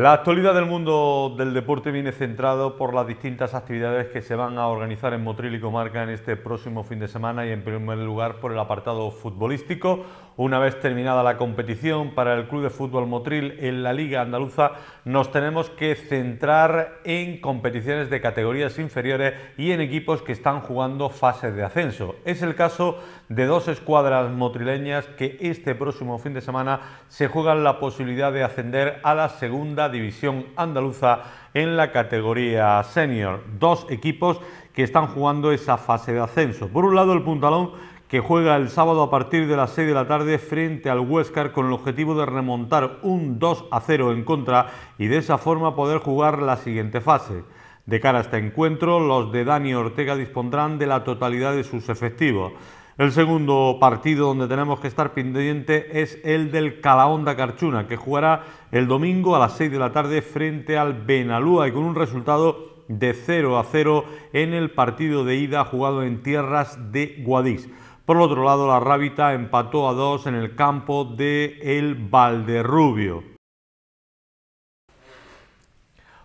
La actualidad del mundo del deporte viene centrado por las distintas actividades que se van a organizar en Motril y Comarca en este próximo fin de semana y en primer lugar por el apartado futbolístico una vez terminada la competición para el Club de Fútbol Motril en la Liga Andaluza, nos tenemos que centrar en competiciones de categorías inferiores y en equipos que están jugando fases de ascenso. Es el caso de dos escuadras motrileñas que este próximo fin de semana se juegan la posibilidad de ascender a la segunda división andaluza en la categoría senior. Dos equipos que están jugando esa fase de ascenso. Por un lado el Puntalón que juega el sábado a partir de las 6 de la tarde frente al Huescar con el objetivo de remontar un 2 a 0 en contra y de esa forma poder jugar la siguiente fase. De cara a este encuentro, los de Dani Ortega dispondrán de la totalidad de sus efectivos. El segundo partido donde tenemos que estar pendiente es el del Calahonda Carchuna, que jugará el domingo a las 6 de la tarde frente al Benalúa y con un resultado de 0 a 0 en el partido de ida jugado en tierras de Guadix. Por otro lado, la Rábita empató a dos en el campo de El Valderrubio.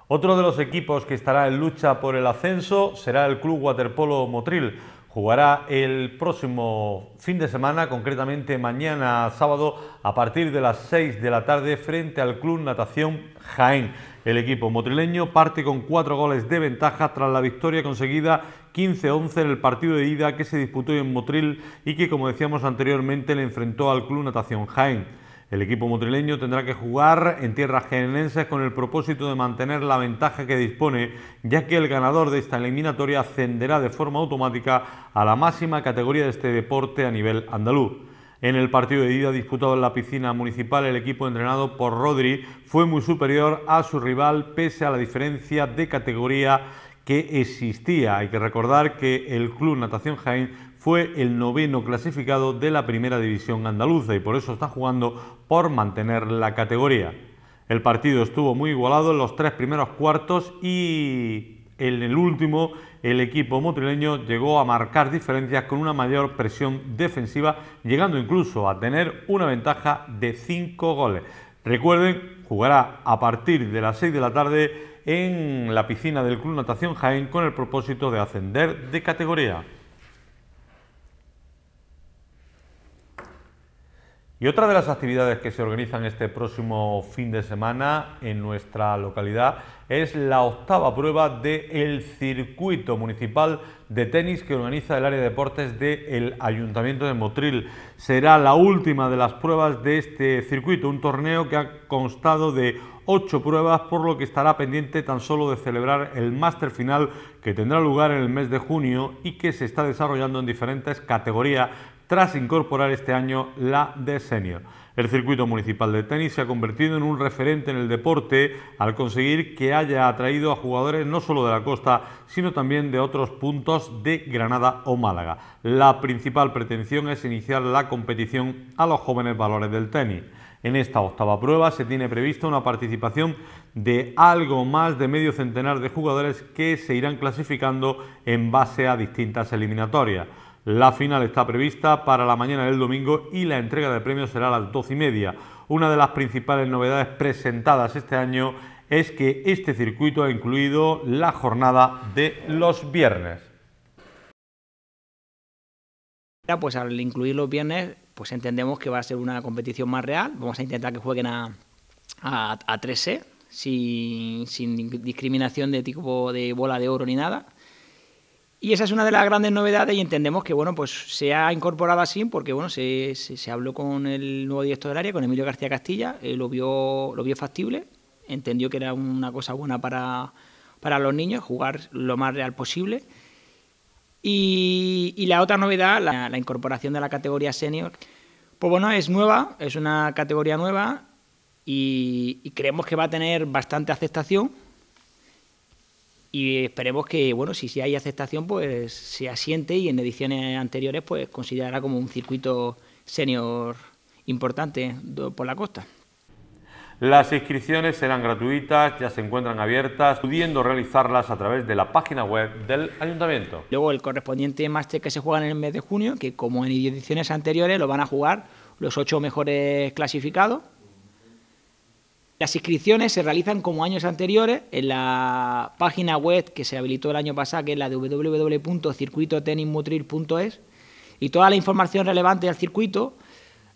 Otro de los equipos que estará en lucha por el ascenso será el Club Waterpolo Motril. Jugará el próximo fin de semana, concretamente mañana sábado, a partir de las 6 de la tarde, frente al Club Natación Jaén. El equipo motrileño parte con cuatro goles de ventaja tras la victoria conseguida 15-11 en el partido de ida que se disputó en Motril y que, como decíamos anteriormente, le enfrentó al Club Natación Jaén. El equipo motrileño tendrá que jugar en tierras genenses con el propósito de mantener la ventaja que dispone, ya que el ganador de esta eliminatoria ascenderá de forma automática a la máxima categoría de este deporte a nivel andaluz. En el partido de ida disputado en la piscina municipal, el equipo entrenado por Rodri fue muy superior a su rival pese a la diferencia de categoría que existía. Hay que recordar que el Club Natación Jaén fue el noveno clasificado de la primera división andaluza y por eso está jugando por mantener la categoría. El partido estuvo muy igualado en los tres primeros cuartos y en el último, el equipo motrileño llegó a marcar diferencias con una mayor presión defensiva, llegando incluso a tener una ventaja de 5 goles. Recuerden, jugará a partir de las 6 de la tarde en la piscina del Club Natación Jaén con el propósito de ascender de categoría. Y otra de las actividades que se organizan este próximo fin de semana en nuestra localidad es la octava prueba del circuito municipal de tenis que organiza el área de deportes del Ayuntamiento de Motril. Será la última de las pruebas de este circuito, un torneo que ha constado de ocho pruebas, por lo que estará pendiente tan solo de celebrar el máster final que tendrá lugar en el mes de junio y que se está desarrollando en diferentes categorías tras incorporar este año la de senior. El circuito municipal de tenis se ha convertido en un referente en el deporte al conseguir que haya atraído a jugadores no solo de la costa, sino también de otros puntos de Granada o Málaga. La principal pretensión es iniciar la competición a los jóvenes valores del tenis. En esta octava prueba se tiene prevista una participación de algo más de medio centenar de jugadores que se irán clasificando en base a distintas eliminatorias. La final está prevista para la mañana del domingo y la entrega de premios será a las 12 y media. Una de las principales novedades presentadas este año es que este circuito ha incluido la jornada de los viernes. Pues al incluir los viernes, pues entendemos que va a ser una competición más real. Vamos a intentar que jueguen a, a, e, sin, sin, discriminación de tipo de bola de oro ni nada. Y esa es una de las grandes novedades y entendemos que bueno, pues se ha incorporado así porque bueno, se, habló con el nuevo director del área, con Emilio García Castilla, eh, lo, vio, lo vio factible, entendió que era una cosa buena para, los niños, jugar lo más real posible. Y, la otra novedad, la, incorporación de la categoría senior, pues bueno, es nueva, es una categoría nueva y, creemos que va a tener bastante aceptación y esperemos que, bueno, si, si hay aceptación, pues se asiente y en ediciones anteriores pues considerará como un circuito senior importante por la costa. Las inscripciones serán gratuitas, ya se encuentran abiertas, pudiendo realizarlas a través de la página web del ayuntamiento. Luego el correspondiente máster que se juega en el mes de junio, que como en ediciones anteriores lo van a jugar los ocho mejores clasificados las inscripciones se realizan como años anteriores en la página web que se habilitó el año pasado, que es la de www.circuitotenismotril.es y toda la información relevante del circuito,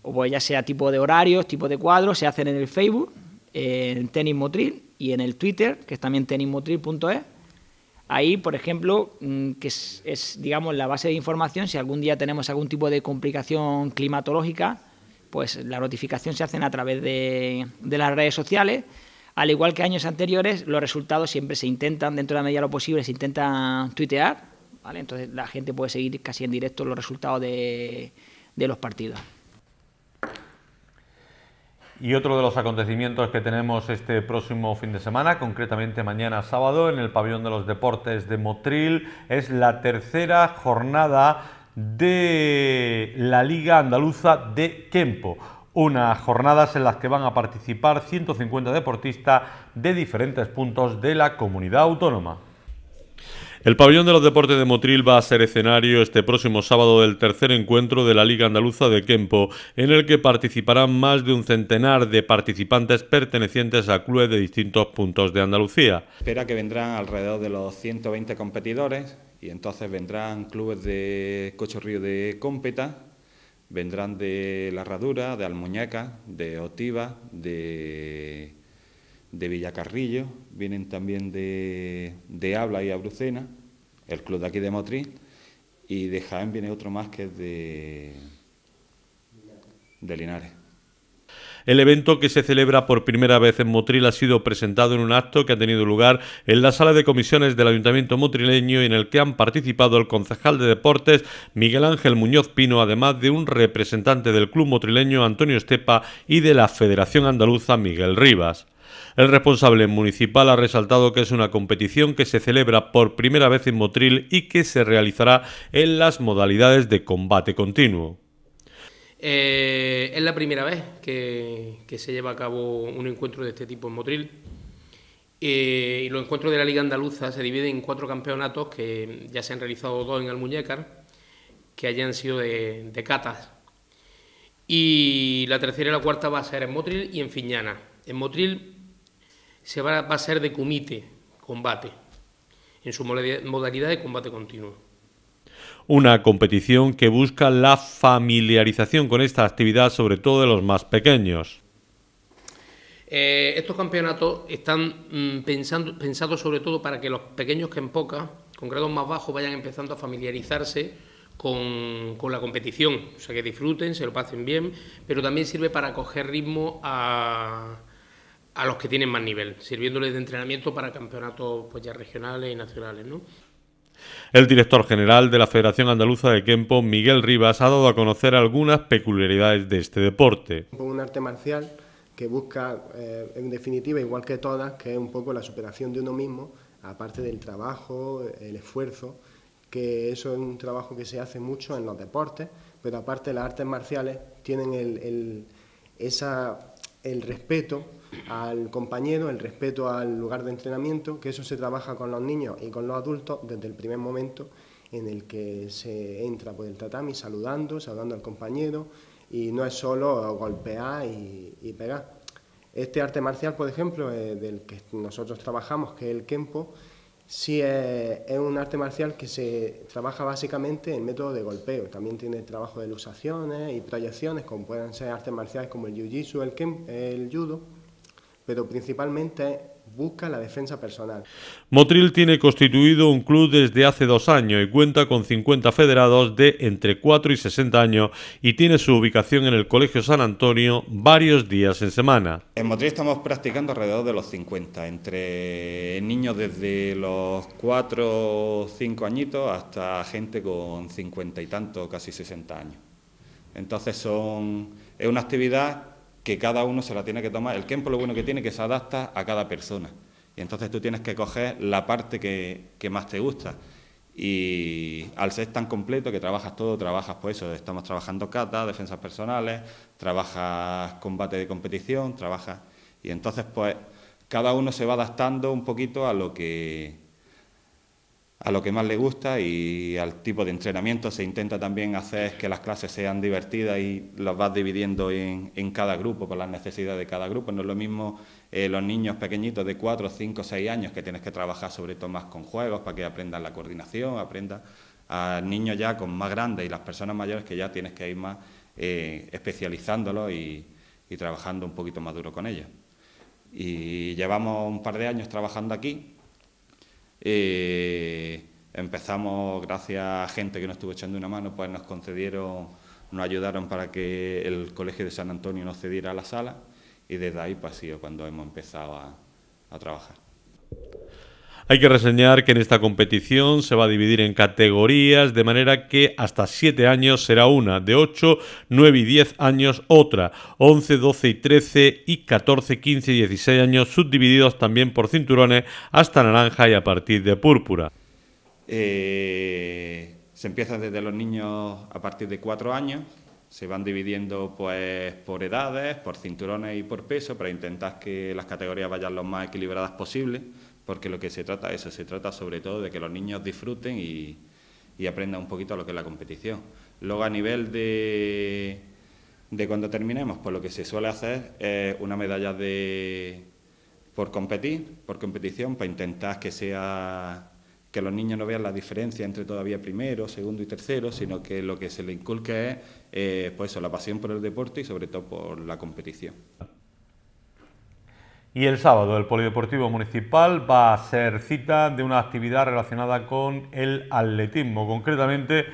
o pues ya sea tipo de horarios, tipo de cuadros, se hacen en el Facebook, en Tenis y en el Twitter, que es también tenismotril.es. Ahí, por ejemplo, mm, que es, es, digamos la base de información, si algún día tenemos algún tipo de complicación climatológica, pues la notificación se hacen a través de, las redes sociales. Al igual que años anteriores, los resultados siempre se intentan, dentro de la medida de lo posible, se intentan tuitear, Entonces la gente puede seguir casi en directo los resultados de, de los partidos. Y otro de los acontecimientos que tenemos este próximo fin de semana, concretamente mañana sábado, en el Pabellón de los Deportes de Motril, es la tercera jornada de la Liga Andaluza de Kempo. Unas jornadas en las que van a participar 150 deportistas de diferentes puntos de la comunidad autónoma. El pabellón de los deportes de Motril va a ser escenario este próximo sábado del tercer encuentro de la Liga Andaluza de Kempo, en el que participarán más de un centenar de participantes pertenecientes a clubes de distintos puntos de Andalucía. Espera que vendrán alrededor de los 120 competidores, y entonces vendrán clubes de Cochorrío de Cómpeta, vendrán de La Herradura, de Almuñaca, de Otiva, de, Villacarrillo, vienen también de, Habla y Abrucena, el club de aquí de Motriz, y de Jaén viene otro más que es de Linares. El evento que se celebra por primera vez en Motril ha sido presentado en un acto que ha tenido lugar en la sala de comisiones del Ayuntamiento motrileño en el que han participado el concejal de deportes Miguel Ángel Muñoz Pino, además de un representante del club motrileño Antonio Estepa y de la Federación Andaluza Miguel Rivas. El responsable municipal ha resaltado que es una competición que se celebra por primera vez en Motril y que se realizará en las modalidades de combate continuo. Eh, es la primera vez que, se lleva a cabo un encuentro de este tipo en Motril. Eh, y los encuentros de la Liga Andaluza se dividen en cuatro campeonatos que ya se han realizado dos en Almuñécar, que hayan sido de, catas. Y la tercera y la cuarta va a ser en Motril y en Fiñana. En Motril se va, va a ser de comité, combate, en su modalidad de combate continuo una competición que busca la familiarización con esta actividad, sobre todo de los más pequeños. Eh, estos campeonatos están mm, pensando, pensados sobre todo para que los pequeños que en poca, con grados más bajos, vayan empezando a familiarizarse con, la competición, o sea, que disfruten, se lo pasen bien, pero también sirve para coger ritmo a, a los que tienen más nivel, sirviéndoles de entrenamiento para campeonatos pues, ya regionales y nacionales. ¿no? El director general de la Federación Andaluza de Kempo, Miguel Rivas, ha dado a conocer algunas peculiaridades de este deporte. Un arte marcial que busca, eh, en definitiva, igual que todas, que es un poco la superación de uno mismo, aparte del trabajo, el esfuerzo, que eso es un trabajo que se hace mucho en los deportes, pero aparte las artes marciales tienen el, el, esa, el respeto al compañero, el respeto al lugar de entrenamiento, que eso se trabaja con los niños y con los adultos desde el primer momento en el que se entra por el tatami saludando, saludando al compañero y no es solo golpear y, pegar. Este arte marcial, por ejemplo, eh, del que nosotros trabajamos, que es el kempo, sí es, un arte marcial que se trabaja básicamente en método de golpeo. También tiene trabajo de lusaciones y proyecciones, como pueden ser artes marciales como el Jiu-Jitsu, el, el Judo pero principalmente busca la defensa personal. Motril tiene constituido un club desde hace dos años y cuenta con 50 federados de entre 4 y 60 años y tiene su ubicación en el Colegio San Antonio varios días en semana. En Motril estamos practicando alrededor de los 50, entre niños desde los 4 o 5 añitos hasta gente con 50 y tanto, casi 60 años. Entonces son, es una actividad que cada uno se la tiene que tomar. El tiempo lo bueno que tiene es que se adapta a cada persona. Y entonces tú tienes que coger la parte que, más te gusta. Y al ser tan completo que trabajas todo, trabajas pues eso, estamos trabajando catas, defensas personales, trabajas combate de competición, trabajas... Y entonces pues cada uno se va adaptando un poquito a lo que, a lo que más le gusta y al tipo de entrenamiento. Se intenta también hacer que las clases sean divertidas y las vas dividiendo en, en cada grupo, por las necesidades de cada grupo. No es lo mismo eh, los niños pequeñitos de 4, 5, 6 años que tienes que trabajar sobre todo más con juegos para que aprendan la coordinación, aprendan a niños ya con más grandes y las personas mayores que ya tienes que ir más eh, especializándolos y, y trabajando un poquito más duro con ellos. Y llevamos un par de años trabajando aquí, y empezamos, gracias a gente que nos estuvo echando una mano, pues nos concedieron, nos ayudaron para que el Colegio de San Antonio nos cediera la sala y desde ahí pues ha sido cuando hemos empezado a trabajar. Hay que reseñar que en esta competición se va a dividir en categorías, de manera que hasta 7 años será una, de 8, 9 y 10 años otra, 11, 12 y 13 y 14, 15 y 16 años subdivididos también por cinturones hasta naranja y a partir de púrpura. Eh, se empieza desde los niños a partir de 4 años, se van dividiendo pues por edades, por cinturones y por peso para intentar que las categorías vayan lo más equilibradas posible porque lo que se trata es eso, se trata sobre todo de que los niños disfruten y, aprendan un poquito lo que es la competición. Luego a nivel de, de cuando terminemos, pues lo que se suele hacer es una medalla de por competir, por competición, para intentar que sea que los niños no vean la diferencia entre todavía primero, segundo y tercero, sino que lo que se le inculque es eh, pues eso, la pasión por el deporte y sobre todo por la competición. Y el sábado el Polideportivo Municipal va a ser cita de una actividad relacionada con el atletismo. Concretamente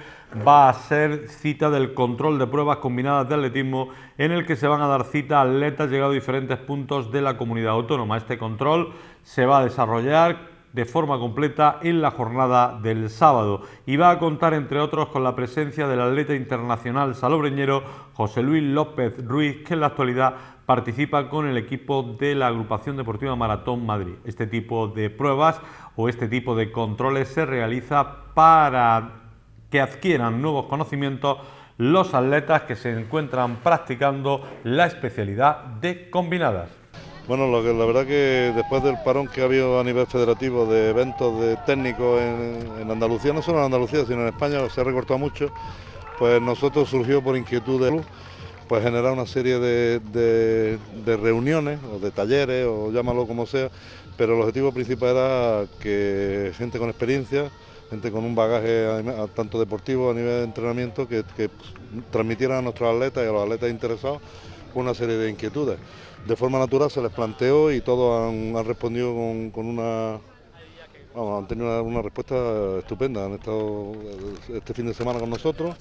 va a ser cita del control de pruebas combinadas de atletismo en el que se van a dar cita a atletas llegados a diferentes puntos de la comunidad autónoma. Este control se va a desarrollar de forma completa en la jornada del sábado y va a contar entre otros con la presencia del atleta internacional salobreñero José Luis López Ruiz que en la actualidad participa con el equipo de la agrupación deportiva Maratón Madrid. Este tipo de pruebas o este tipo de controles se realiza para que adquieran nuevos conocimientos los atletas que se encuentran practicando la especialidad de combinadas. Bueno, la verdad que después del parón que ha habido a nivel federativo de eventos de técnicos en, Andalucía, no solo en Andalucía, sino en España, se ha recortado mucho, pues nosotros surgió por inquietudes... pues generar una serie de, reuniones o de talleres o llámalo como sea, pero el objetivo principal era que gente con experiencia, gente con un bagaje tanto deportivo a nivel de entrenamiento, que, que transmitieran a nuestros atletas y a los atletas interesados una serie de inquietudes de forma natural se les planteó y todos han, respondido con, una Vamos, han tenido una, respuesta estupenda, han estado eh, este fin de semana con nosotros.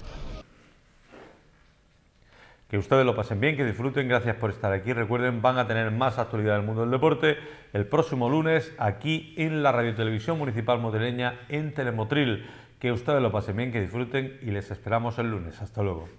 Que ustedes lo pasen bien, que disfruten, gracias por estar aquí. Recuerden, van a tener más actualidad del mundo del deporte el próximo lunes aquí en la Radio Televisión Municipal Modeleña en Telemotril. Que ustedes lo pasen bien, que disfruten y les esperamos el lunes. Hasta luego.